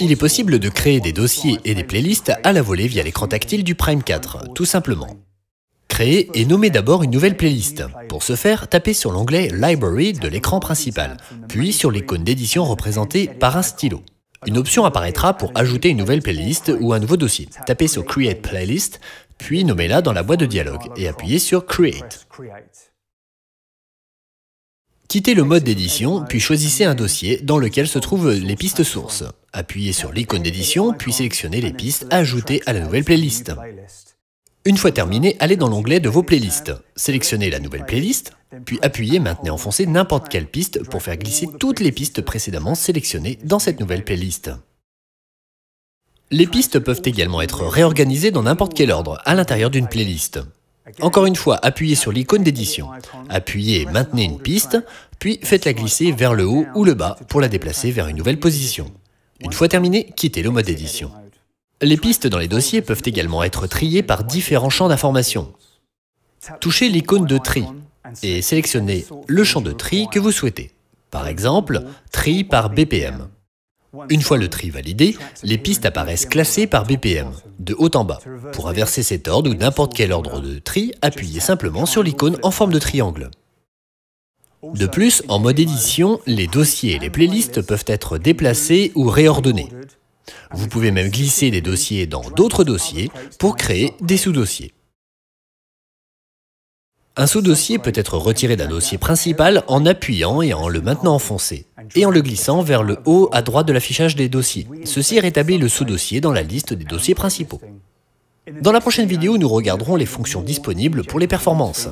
Il est possible de créer des dossiers et des playlists à la volée via l'écran tactile du Prime 4, tout simplement. Créer et nommer d'abord une nouvelle playlist. Pour ce faire, tapez sur l'onglet Library de l'écran principal, puis sur l'icône d'édition représentée par un stylo. Une option apparaîtra pour ajouter une nouvelle playlist ou un nouveau dossier. Tapez sur Create Playlist, puis nommez-la dans la boîte de dialogue et appuyez sur Create. Quittez le mode d'édition, puis choisissez un dossier dans lequel se trouvent les pistes sources. Appuyez sur l'icône d'édition, puis sélectionnez les pistes ajoutées à la nouvelle playlist. Une fois terminé, allez dans l'onglet de vos playlists. Sélectionnez la nouvelle playlist, puis appuyez Maintenez enfoncé n'importe quelle piste pour faire glisser toutes les pistes précédemment sélectionnées dans cette nouvelle playlist. Les pistes peuvent également être réorganisées dans n'importe quel ordre à l'intérieur d'une playlist. Encore une fois, appuyez sur l'icône d'édition. Appuyez et maintenez une piste, puis faites-la glisser vers le haut ou le bas pour la déplacer vers une nouvelle position. Une fois terminé, quittez le mode édition. Les pistes dans les dossiers peuvent également être triées par différents champs d'information. Touchez l'icône de tri et sélectionnez le champ de tri que vous souhaitez. Par exemple, tri par BPM. Une fois le tri validé, les pistes apparaissent classées par BPM, de haut en bas. Pour inverser cet ordre ou n'importe quel ordre de tri, appuyez simplement sur l'icône en forme de triangle. De plus, en mode édition, les dossiers et les playlists peuvent être déplacés ou réordonnés. Vous pouvez même glisser des dossiers dans d'autres dossiers pour créer des sous-dossiers. Un sous-dossier peut être retiré d'un dossier principal en appuyant et en le maintenant enfoncé et en le glissant vers le haut à droite de l'affichage des dossiers. Ceci rétablit le sous-dossier dans la liste des dossiers principaux. Dans la prochaine vidéo, nous regarderons les fonctions disponibles pour les performances.